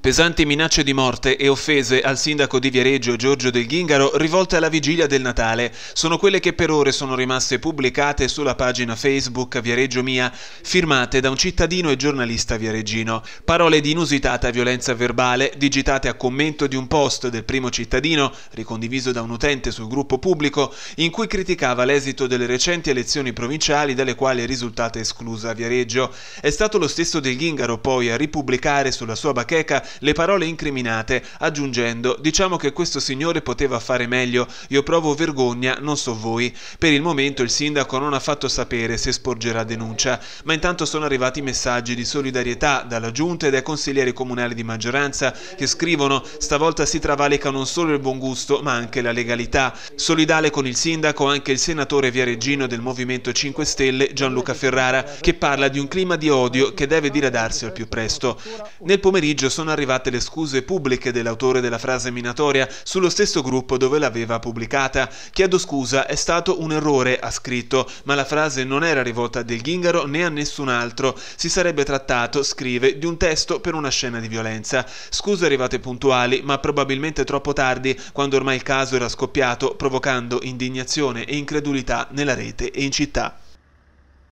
Pesanti minacce di morte e offese al sindaco di Viareggio Giorgio Del Ghingaro rivolte alla vigilia del Natale sono quelle che per ore sono rimaste pubblicate sulla pagina Facebook Viareggio Mia, firmate da un cittadino e giornalista viareggino. Parole di inusitata violenza verbale, digitate a commento di un post del primo cittadino, ricondiviso da un utente sul gruppo pubblico, in cui criticava l'esito delle recenti elezioni provinciali dalle quali è risultata esclusa Viareggio. È stato lo stesso Del Ghingaro poi a ripubblicare sulla sua bacheca le parole incriminate, aggiungendo diciamo che questo signore poteva fare meglio, io provo vergogna, non so voi. Per il momento il sindaco non ha fatto sapere se sporgerà denuncia, ma intanto sono arrivati messaggi di solidarietà dalla giunta e dai consiglieri comunali di maggioranza che scrivono stavolta si travalica non solo il buon gusto ma anche la legalità. Solidale con il sindaco anche il senatore viareggino del Movimento 5 Stelle Gianluca Ferrara che parla di un clima di odio che deve diradarsi al più presto. Nel pomeriggio sono arrivati arrivate le scuse pubbliche dell'autore della frase minatoria sullo stesso gruppo dove l'aveva pubblicata. Chiedo scusa, è stato un errore, ha scritto, ma la frase non era rivolta a Del Ghingaro né a nessun altro. Si sarebbe trattato, scrive, di un testo per una scena di violenza. Scuse arrivate puntuali, ma probabilmente troppo tardi, quando ormai il caso era scoppiato, provocando indignazione e incredulità nella rete e in città.